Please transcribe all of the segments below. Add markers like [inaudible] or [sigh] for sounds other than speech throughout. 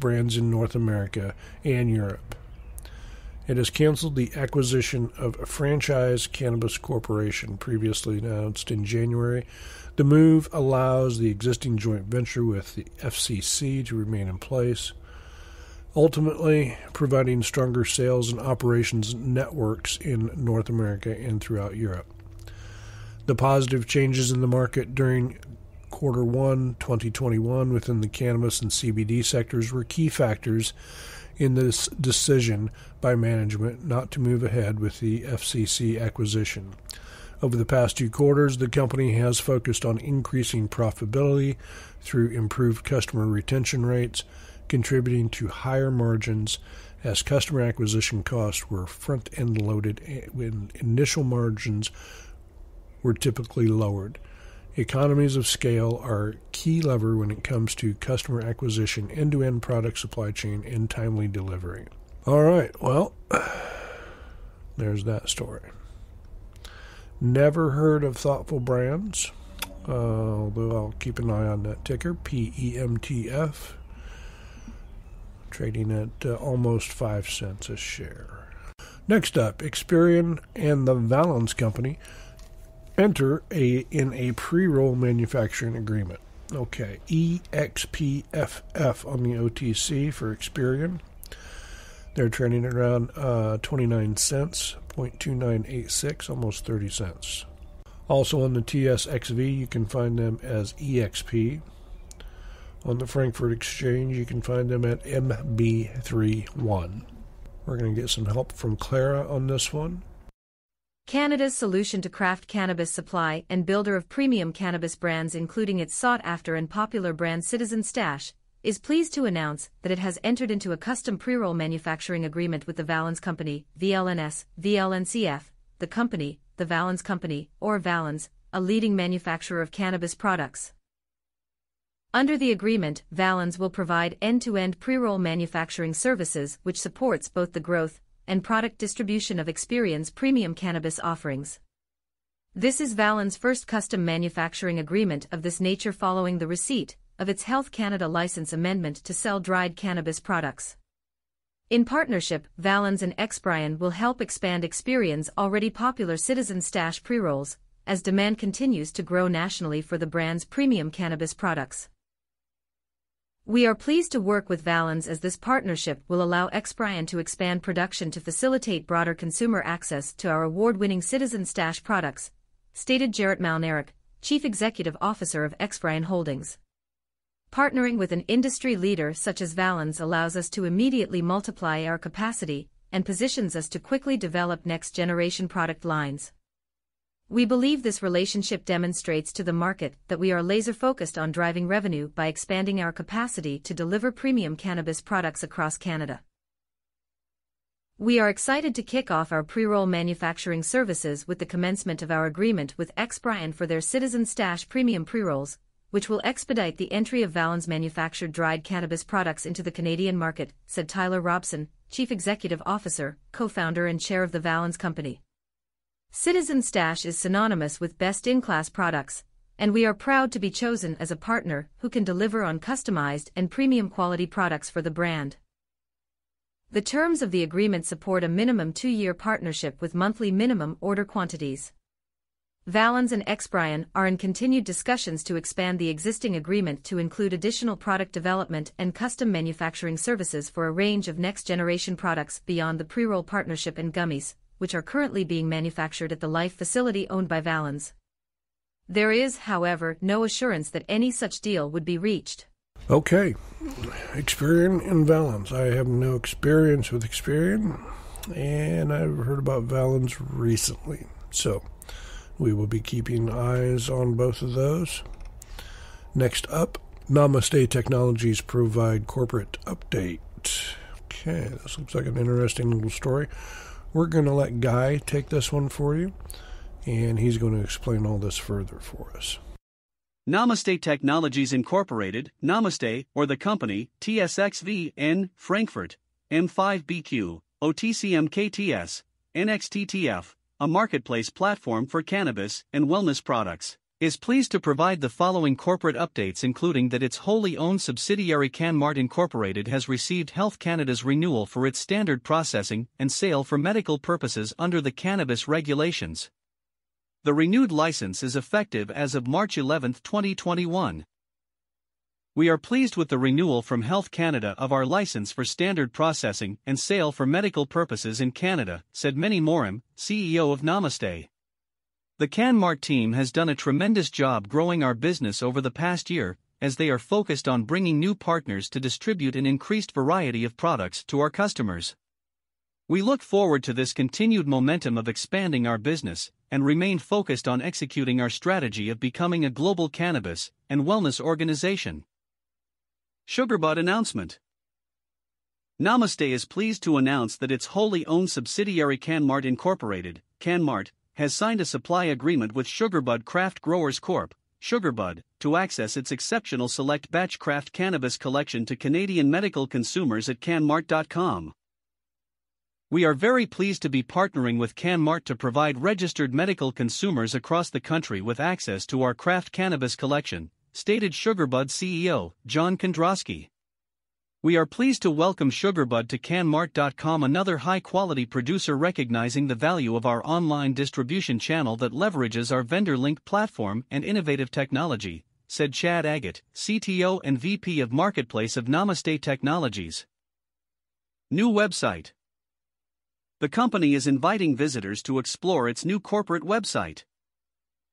brands in North America and Europe. It has canceled the acquisition of Franchise Cannabis Corporation, previously announced in January. The move allows the existing joint venture with the FCC to remain in place, ultimately providing stronger sales and operations networks in North America and throughout Europe. The positive changes in the market during quarter one 2021 within the cannabis and CBD sectors were key factors in this decision by management not to move ahead with the FCC acquisition. Over the past two quarters, the company has focused on increasing profitability through improved customer retention rates, contributing to higher margins as customer acquisition costs were front end loaded when initial margins were typically lowered. Economies of scale are key lever when it comes to customer acquisition, end-to-end product supply chain, and timely delivery. All right, well, [sighs] there's that story. Never heard of Thoughtful Brands, uh, although I'll keep an eye on that ticker, PEMTF, trading at uh, almost 5 cents a share. Next up, Experian and the Valence Company enter a in a pre-roll manufacturing agreement. Okay, EXPFF on the OTC for Experian. They're trading around uh, 29 cents, 0.2986, almost 30 cents. Also on the TSXV, you can find them as EXP. On the Frankfurt Exchange, you can find them at MB31. We're going to get some help from Clara on this one. Canada's solution to craft cannabis supply and builder of premium cannabis brands including its sought-after and popular brand Citizen Stash, is pleased to announce that it has entered into a custom pre-roll manufacturing agreement with the Valens Company, VLNS, VLNCF, the company, the Valens Company, or Valens, a leading manufacturer of cannabis products. Under the agreement, Valens will provide end-to-end pre-roll manufacturing services which supports both the growth and product distribution of Experian's premium cannabis offerings. This is Valen's first custom manufacturing agreement of this nature following the receipt of its Health Canada license amendment to sell dried cannabis products. In partnership, Valens and Experian will help expand Experian's already popular Citizen Stash pre-rolls, as demand continues to grow nationally for the brand's premium cannabis products. We are pleased to work with Valens as this partnership will allow Xbryan to expand production to facilitate broader consumer access to our award-winning Citizen Stash products, stated Jarrett Malnarek, Chief Executive Officer of Xbryan Holdings. Partnering with an industry leader such as Valens allows us to immediately multiply our capacity and positions us to quickly develop next-generation product lines. We believe this relationship demonstrates to the market that we are laser-focused on driving revenue by expanding our capacity to deliver premium cannabis products across Canada. We are excited to kick off our pre-roll manufacturing services with the commencement of our agreement with Brian for their Citizen Stash premium pre-rolls, which will expedite the entry of Valens manufactured dried cannabis products into the Canadian market, said Tyler Robson, Chief Executive Officer, co-founder and chair of the Valens Company. Citizen Stash is synonymous with best-in-class products, and we are proud to be chosen as a partner who can deliver on customized and premium quality products for the brand. The terms of the agreement support a minimum two-year partnership with monthly minimum order quantities. Valens and Xbryan are in continued discussions to expand the existing agreement to include additional product development and custom manufacturing services for a range of next-generation products beyond the pre-roll partnership and gummies, which are currently being manufactured at the Life facility owned by Valens. There is, however, no assurance that any such deal would be reached. Okay. Experian and Valens. I have no experience with Experian, and I've heard about Valens recently. So, we will be keeping eyes on both of those. Next up, Namaste Technologies provide corporate update. Okay, this looks like an interesting little story. We're going to let Guy take this one for you, and he's going to explain all this further for us. Namaste Technologies Incorporated, Namaste, or the company, TSXVN, Frankfurt, M5BQ, OTCMKTS, NXTTF, a marketplace platform for cannabis and wellness products is pleased to provide the following corporate updates including that its wholly owned subsidiary Canmart Incorporated has received Health Canada's renewal for its standard processing and sale for medical purposes under the cannabis regulations. The renewed license is effective as of March 11, 2021. We are pleased with the renewal from Health Canada of our license for standard processing and sale for medical purposes in Canada, said Minnie Morim, CEO of Namaste. The Canmart team has done a tremendous job growing our business over the past year, as they are focused on bringing new partners to distribute an increased variety of products to our customers. We look forward to this continued momentum of expanding our business and remain focused on executing our strategy of becoming a global cannabis and wellness organization. Sugarbot announcement Namaste is pleased to announce that its wholly owned subsidiary Canmart Incorporated, Canmart, has signed a supply agreement with Sugarbud Craft Growers Corp., Sugarbud, to access its exceptional select batch craft cannabis collection to Canadian medical consumers at canmart.com. We are very pleased to be partnering with CanMart to provide registered medical consumers across the country with access to our craft cannabis collection, stated Sugarbud CEO, John Kondrowski. We are pleased to welcome Sugarbud to CanMart.com, another high quality producer recognizing the value of our online distribution channel that leverages our vendor linked platform and innovative technology, said Chad Agate, CTO and VP of Marketplace of Namaste Technologies. New website The company is inviting visitors to explore its new corporate website.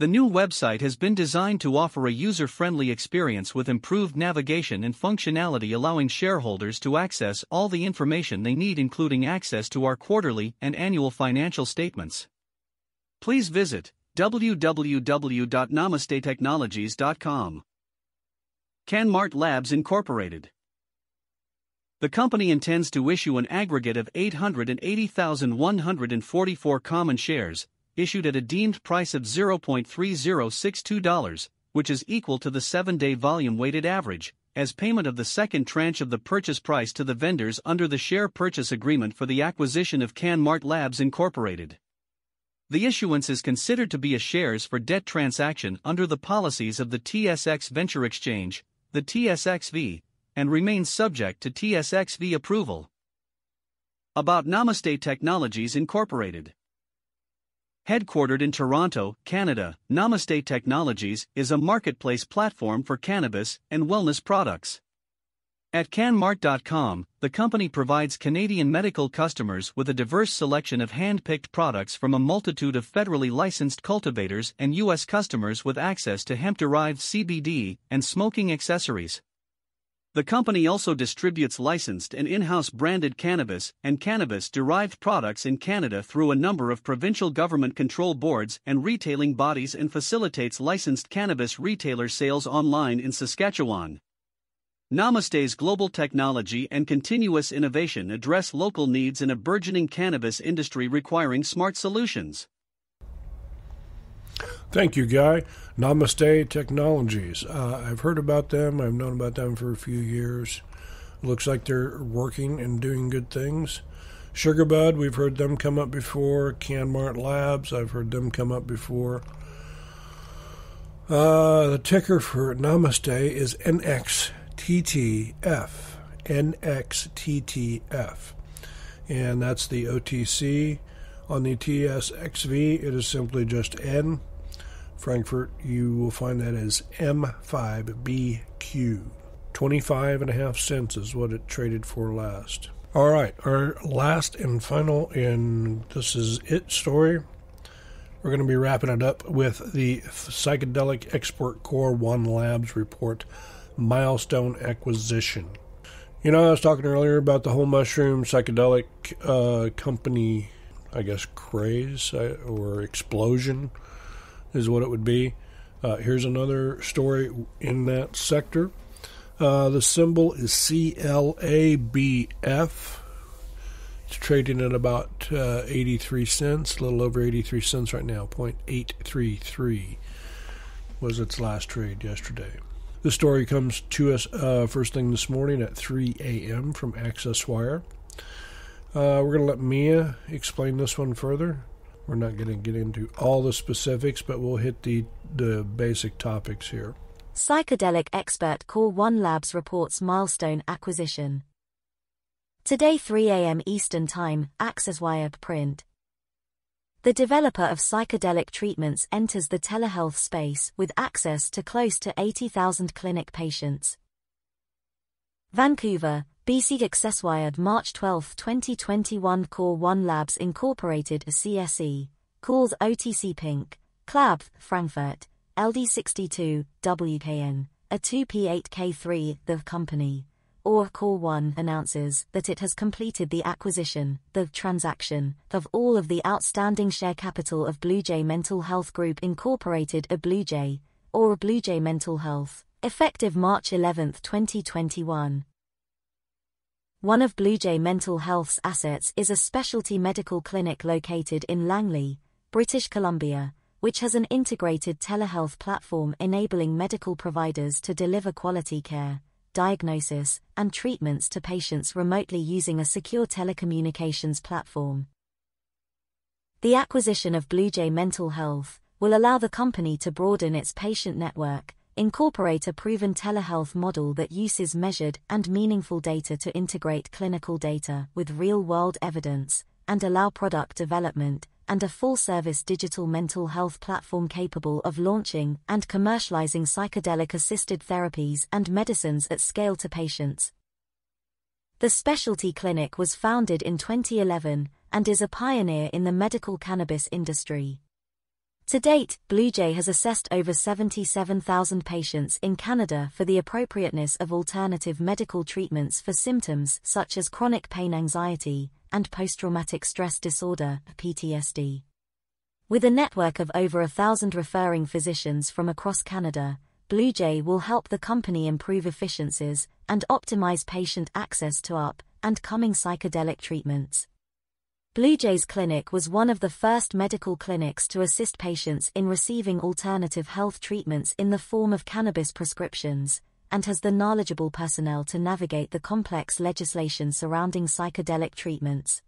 The new website has been designed to offer a user friendly experience with improved navigation and functionality, allowing shareholders to access all the information they need, including access to our quarterly and annual financial statements. Please visit www.namaste-technologies.com. CanMart Labs Incorporated. The company intends to issue an aggregate of 880,144 common shares issued at a deemed price of $0.3062, which is equal to the 7 day volume weighted average, as payment of the second tranche of the purchase price to the vendors under the share purchase agreement for the acquisition of CanMart Labs Incorporated. The issuance is considered to be a shares for debt transaction under the policies of the TSX Venture Exchange, the TSXV, and remains subject to TSXV approval. About Namaste Technologies Incorporated. Headquartered in Toronto, Canada, Namaste Technologies is a marketplace platform for cannabis and wellness products. At canmart.com, the company provides Canadian medical customers with a diverse selection of hand picked products from a multitude of federally licensed cultivators and U.S. customers with access to hemp derived CBD and smoking accessories. The company also distributes licensed and in house branded cannabis and cannabis derived products in Canada through a number of provincial government control boards and retailing bodies and facilitates licensed cannabis retailer sales online in Saskatchewan. Namaste's global technology and continuous innovation address local needs in a burgeoning cannabis industry requiring smart solutions. Thank you, Guy. Namaste Technologies. Uh, I've heard about them. I've known about them for a few years. Looks like they're working and doing good things. Sugarbud, we've heard them come up before. Canmart Labs, I've heard them come up before. Uh, the ticker for Namaste is NXTTF. NXTTF. And that's the OTC. On the TSXV, it is simply just N. Frankfurt, you will find that as M5BQ. 25 and a half cents is what it traded for last. All right, our last and final, and this is it story. We're going to be wrapping it up with the Psychedelic Export Core One Labs report milestone acquisition. You know, I was talking earlier about the whole mushroom psychedelic uh, company, I guess, craze uh, or explosion is what it would be. Uh, here's another story in that sector. Uh, the symbol is CLABF. It's trading at about uh, 83 cents, a little over 83 cents right now, 0.833 was its last trade yesterday. The story comes to us uh, first thing this morning at 3 a.m. from Access Wire. Uh, we're going to let Mia explain this one further. We're not going to get into all the specifics, but we'll hit the, the basic topics here. Psychedelic expert Core One Labs reports milestone acquisition. Today 3 a.m. Eastern Time, AccessWire print. The developer of psychedelic treatments enters the telehealth space with access to close to 80,000 clinic patients. Vancouver, BC Wired March 12, 2021 Core One Labs Incorporated a CSE, calls OTC Pink, CLAB, Frankfurt, LD62, WKN, A2P8K3, the company, or Core One announces that it has completed the acquisition, the transaction, of all of the outstanding share capital of Bluejay Mental Health Group Incorporated a Bluejay, or a Bluejay Mental Health, effective March 11, 2021. One of Bluejay Mental Health's assets is a specialty medical clinic located in Langley, British Columbia, which has an integrated telehealth platform enabling medical providers to deliver quality care, diagnosis, and treatments to patients remotely using a secure telecommunications platform. The acquisition of Bluejay Mental Health will allow the company to broaden its patient network incorporate a proven telehealth model that uses measured and meaningful data to integrate clinical data with real world evidence, and allow product development and a full service digital mental health platform capable of launching and commercializing psychedelic assisted therapies and medicines at scale to patients. The specialty clinic was founded in 2011 and is a pioneer in the medical cannabis industry. To date, Bluejay has assessed over 77,000 patients in Canada for the appropriateness of alternative medical treatments for symptoms such as chronic pain anxiety and post-traumatic stress disorder (PTSD). With a network of over a thousand referring physicians from across Canada, Bluejay will help the company improve efficiencies and optimize patient access to up and coming psychedelic treatments. Blue Jays Clinic was one of the first medical clinics to assist patients in receiving alternative health treatments in the form of cannabis prescriptions, and has the knowledgeable personnel to navigate the complex legislation surrounding psychedelic treatments.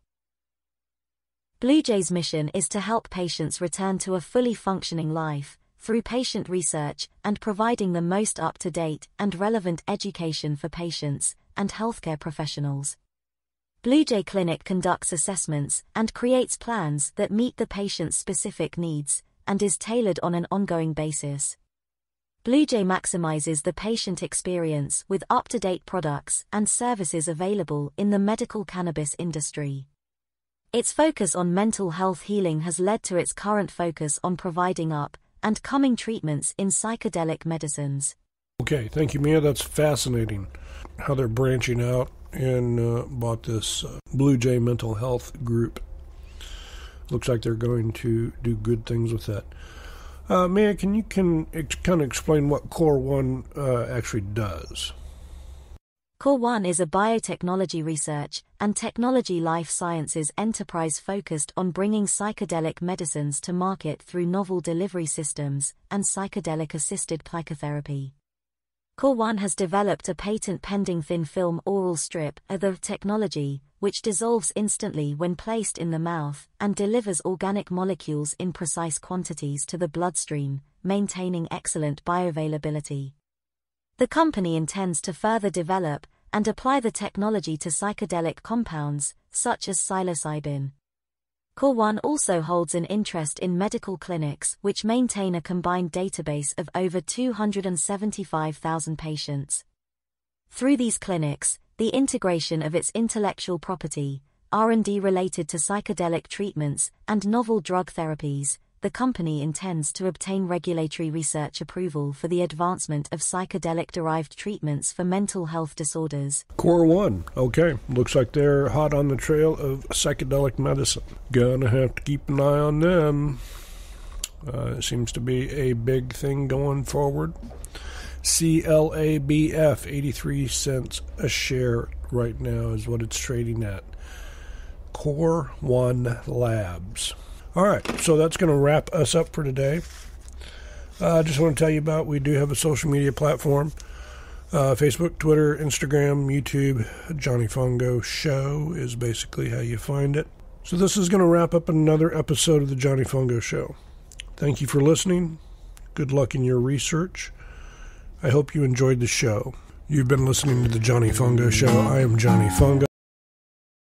Blue Jays' mission is to help patients return to a fully functioning life through patient research and providing the most up to date and relevant education for patients and healthcare professionals. Bluejay Clinic conducts assessments and creates plans that meet the patient's specific needs and is tailored on an ongoing basis. Bluejay maximizes the patient experience with up-to-date products and services available in the medical cannabis industry. Its focus on mental health healing has led to its current focus on providing up and coming treatments in psychedelic medicines. Okay, thank you, Mia. That's fascinating how they're branching out and uh, bought this uh, Blue Jay Mental Health Group. Looks like they're going to do good things with that. Uh, can you can ex- kind of explain what Core One uh, actually does? Core One is a biotechnology research and technology life sciences enterprise focused on bringing psychedelic medicines to market through novel delivery systems and psychedelic assisted psychotherapy. Corwan has developed a patent-pending thin-film oral strip of technology, which dissolves instantly when placed in the mouth and delivers organic molecules in precise quantities to the bloodstream, maintaining excellent bioavailability. The company intends to further develop and apply the technology to psychedelic compounds, such as psilocybin. Korwan also holds an interest in medical clinics, which maintain a combined database of over 275,000 patients. Through these clinics, the integration of its intellectual property, R&D related to psychedelic treatments and novel drug therapies, the company intends to obtain regulatory research approval for the advancement of psychedelic derived treatments for mental health disorders. Core One. Okay. Looks like they're hot on the trail of psychedelic medicine. Gonna have to keep an eye on them. Uh, seems to be a big thing going forward. CLABF, 83 cents a share right now is what it's trading at. Core One Labs. All right, so that's going to wrap us up for today. I uh, just want to tell you about we do have a social media platform uh, Facebook, Twitter, Instagram, YouTube. Johnny Fungo Show is basically how you find it. So, this is going to wrap up another episode of The Johnny Fungo Show. Thank you for listening. Good luck in your research. I hope you enjoyed the show. You've been listening to The Johnny Fungo Show. I am Johnny Fungo.